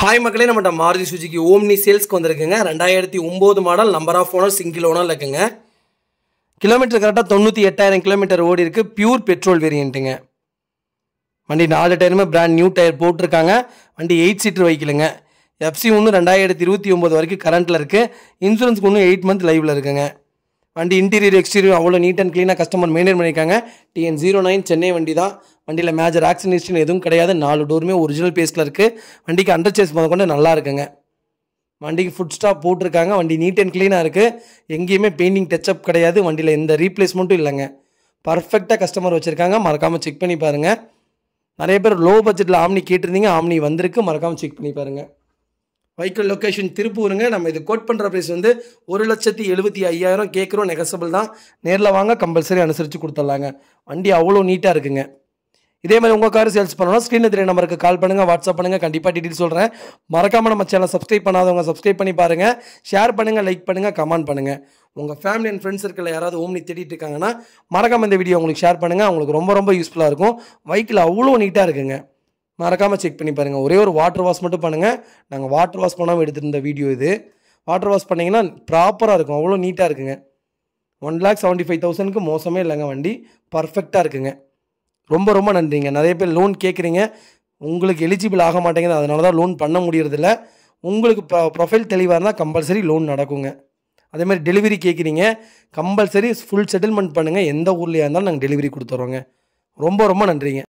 hi மக்களே நம்ம Maruti சுஜிக்கு omni சேல்ஸ்க்கு வந்திருக்குங்க ரெண்டாயிரத்தி ஒம்பது model number of owner single owner இருக்குங்க கிலோமீட்டர் கரெக்டாக தொண்ணூற்றி எட்டாயிரம் கிலோமீட்டர் ஓடி இருக்குது பியூர் பெட்ரோல் வேரியண்ட்டுங்க வண்டி நாலு டயருமே பிராண்ட் நியூ டயர் போட்டிருக்காங்க வண்டி எயிட் சீட்டர் வைக்கலுங்க எஃப்சி ஒன்று ரெண்டாயிரத்தி இருபத்தி ஒம்பது வரைக்கும் கரண்ட்டில் இருக்குது இன்சூரன்ஸ்க்கு ஒன்று எயிட் மந்த் லைவில் இருக்குங்க வண்டி இன்டீரியர் எக்ஸ்டீரியர் அவ்வளோ நீட் அண்ட் க்ளீனாக கஸ்டமர் மெயின்டைன் பண்ணியிருக்காங்க டிஎன் ஜீரோ நைன் சென்னை வண்டி தான் வண்டியில் மேஜர் ஆக்சிடென்ட் ஹிஸ்ட்ரி எதுவும் கிடையாது நாலு டோருமே ஒரிஜினல் பேஸில் இருக்குது வண்டிக்கு அண்டர் சேஸ் கொண்டு நல்லா இருக்குங்க வண்டிக்கு ஃபுட் ஸ்டாப் போட்டிருக்காங்க வண்டி நீட் அண்ட் க்ளீனாக இருக்குது எங்கேயுமே பெயிண்டிங் டச்சப் கிடையாது வண்டியில் எந்த ரீப்ளேஸ்மெண்ட்டும் இல்லைங்க பர்ஃபெக்டாக கஸ்டமர் வச்சுருக்காங்க மறக்காமல் செக் பண்ணி பாருங்கள் நிறைய பேர் லோ பட்ஜெட்டில் ஆம்னி கேட்டிருந்தீங்க ஆம்னி வந்திருக்கு மறக்காமல் செக் பண்ணி பாருங்கள் வைக்கோல் லொக்கேஷன் திருப்பூருங்க நம்ம இது கோட் பண்ணுற ப்ரைஸ் வந்து ஒரு லட்சத்தி எழுபத்தி ஐயாயிரம் கேட்குறோம் நெகசபிள் தான் நேரில் வாங்க கம்பல்சரி அனுசரித்து கொடுத்துட்லாங்க வண்டி அவ்வளோ நீட்டாக இருக்குங்க இதே மாதிரி உங்கள் கார் சேல்ஸ் பண்ணணும் ஸ்க்ரீன் தெரிய நம்பருக்கு கால் பண்ணுங்கள் வாட்ஸ்அப் பண்ணுங்கள் கண்டிப்பாக டீட்டெயில் சொல்கிறேன் மறக்காமல் நம்ம சேனல் சப்ஸ்கிரைப் பண்ணாதவங்க சப்ஸ்கிரைப் பண்ணி பாருங்கள் ஷேர் பண்ணுங்கள் லைக் பண்ணுங்கள் கமெண்ட் பண்ணுங்கள் உங்கள் ஃபேமிலி அண்ட் ஃப்ரெண்ட்ஸ் இருக்கிற யாராவது ஓம்னி தேடிட்டு இருக்காங்கன்னா மறக்காமல் இந்த வீடியோ உங்களுக்கு ஷேர் பண்ணுங்கள் அவங்களுக்கு ரொம்ப ரொம்ப யூஸ்ஃபுல்லாக இருக்கும் வைக்கில் அவ்வளோ நீட்டாக இருக்குங்க மறக்காமல் செக் பண்ணி பாருங்கள் ஒரே ஒரு வாட்டர் வாஷ் மட்டும் பண்ணுங்கள் நாங்கள் வாட்டர் வாஷ் பண்ணாமல் எடுத்துருந்த வீடியோ இது வாட்டர் வாஷ் பண்ணிங்கன்னா ப்ராப்பராக இருக்கும் அவ்வளோ நீட்டாக இருக்குங்க ஒன் லேக் செவன்ட்டி ஃபைவ் தௌசண்ட்க்கு மோசமே இல்லைங்க வண்டி பர்ஃபெக்டாக இருக்குங்க ரொம்ப ரொம்ப நன்றிங்க நிறைய பேர் லோன் கேட்குறீங்க உங்களுக்கு எலிஜிபிள் ஆக மாட்டேங்குது அதனால தான் லோன் பண்ண முடியறதில்ல உங்களுக்கு ப்ரொ ப்ரொஃபைல் தெளிவாக இருந்தால் கம்பல்சரி லோன் நடக்குங்க அதேமாதிரி டெலிவரி கேட்குறீங்க கம்பல்சரி ஃபுல் செட்டில்மெண்ட் பண்ணுங்கள் எந்த ஊர்லேயா இருந்தாலும் நாங்கள் டெலிவரி கொடுத்துறோங்க ரொம்ப ரொம்ப நன்றிங்க